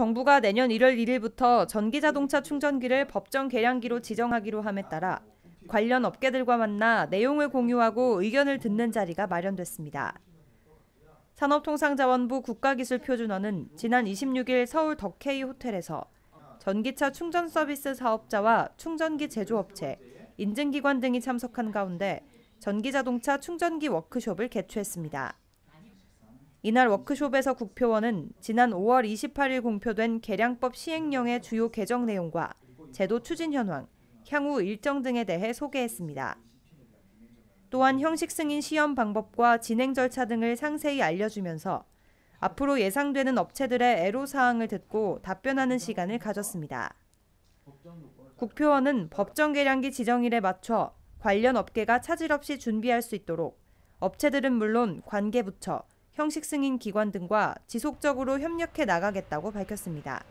정부가 내년 1월 1일부터 전기자동차 충전기를 법정 계량기로 지정하기로 함에 따라 관련 업계들과 만나 내용을 공유하고 의견을 듣는 자리가 마련됐습니다. 산업통상자원부 국가기술표준원은 지난 26일 서울 덕케이 호텔에서 전기차 충전 서비스 사업자와 충전기 제조업체, 인증기관 등이 참석한 가운데 전기자동차 충전기 워크숍을 개최했습니다. 이날 워크숍에서 국표원은 지난 5월 28일 공표된 계량법 시행령의 주요 개정 내용과 제도 추진 현황, 향후 일정 등에 대해 소개했습니다. 또한 형식 승인 시험 방법과 진행 절차 등을 상세히 알려주면서 앞으로 예상되는 업체들의 애로 사항을 듣고 답변하는 시간을 가졌습니다. 국표원은 법정 계량기 지정일에 맞춰 관련 업계가 차질 없이 준비할 수 있도록 업체들은 물론 관계부처, 형식 승인 기관 등과 지속적으로 협력해 나가겠다고 밝혔습니다.